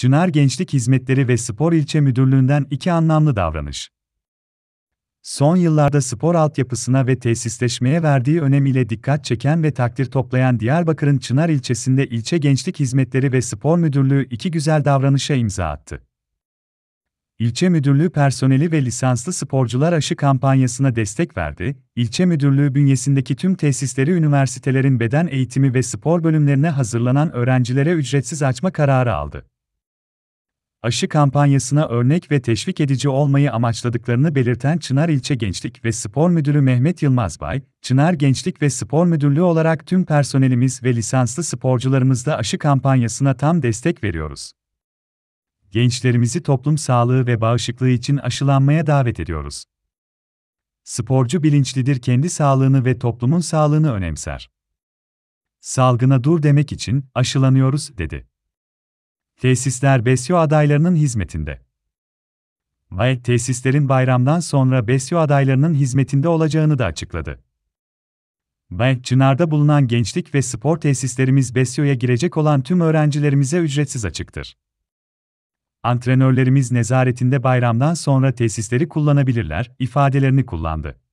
Çınar Gençlik Hizmetleri ve Spor İlçe Müdürlüğü'nden iki anlamlı davranış. Son yıllarda spor altyapısına ve tesisleşmeye verdiği önem ile dikkat çeken ve takdir toplayan Diyarbakır'ın Çınar ilçesinde İlçe Gençlik Hizmetleri ve Spor Müdürlüğü iki güzel davranışa imza attı. İlçe Müdürlüğü personeli ve lisanslı sporcular aşı kampanyasına destek verdi. İlçe Müdürlüğü bünyesindeki tüm tesisleri üniversitelerin beden eğitimi ve spor bölümlerine hazırlanan öğrencilere ücretsiz açma kararı aldı aşı kampanyasına örnek ve teşvik edici olmayı amaçladıklarını belirten Çınar İlçe Gençlik ve Spor Müdürü Mehmet Yılmazbay, Çınar Gençlik ve Spor Müdürlüğü olarak tüm personelimiz ve lisanslı sporcularımızda aşı kampanyasına tam destek veriyoruz. Gençlerimizi toplum sağlığı ve bağışıklığı için aşılanmaya davet ediyoruz. Sporcu bilinçlidir kendi sağlığını ve toplumun sağlığını önemser. Salgına dur demek için aşılanıyoruz dedi. Tesisler BESYO adaylarının hizmetinde. Ve tesislerin bayramdan sonra BESYO adaylarının hizmetinde olacağını da açıkladı. Ve Çınar'da bulunan gençlik ve spor tesislerimiz BESYO'ya girecek olan tüm öğrencilerimize ücretsiz açıktır. Antrenörlerimiz nezaretinde bayramdan sonra tesisleri kullanabilirler ifadelerini kullandı.